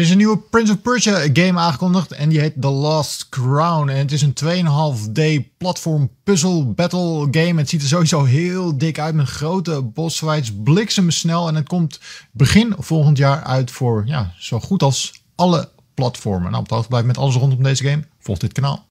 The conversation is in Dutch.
Er is een nieuwe Prince of Persia game aangekondigd en die heet The Last Crown. En het is een 2,5D platform puzzle battle game. Het ziet er sowieso heel dik uit met grote bossfights, bliksemsnel. En het komt begin volgend jaar uit voor ja, zo goed als alle platformen. Nou, op de hoogte blijven met alles rondom deze game, volg dit kanaal.